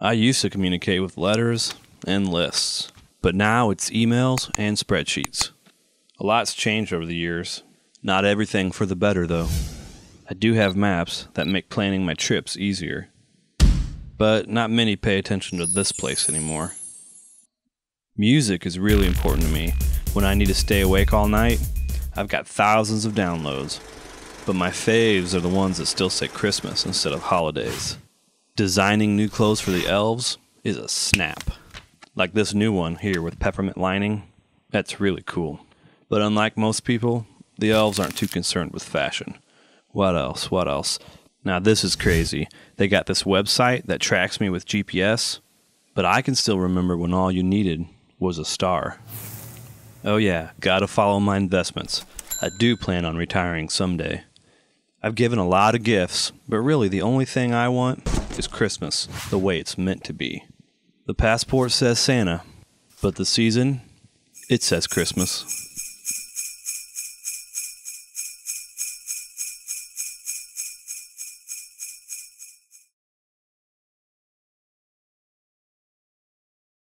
I used to communicate with letters and lists, but now it's emails and spreadsheets. A lot's changed over the years. Not everything for the better, though. I do have maps that make planning my trips easier. But not many pay attention to this place anymore. Music is really important to me. When I need to stay awake all night, I've got thousands of downloads. But my faves are the ones that still say Christmas instead of holidays designing new clothes for the elves is a snap. Like this new one here with peppermint lining, that's really cool. But unlike most people, the elves aren't too concerned with fashion. What else? What else? Now, this is crazy. They got this website that tracks me with GPS, but I can still remember when all you needed was a star. Oh, yeah, gotta follow my investments. I do plan on retiring someday. I've given a lot of gifts, but really the only thing I want is Christmas the way it's meant to be. The passport says Santa, but the season, it says Christmas.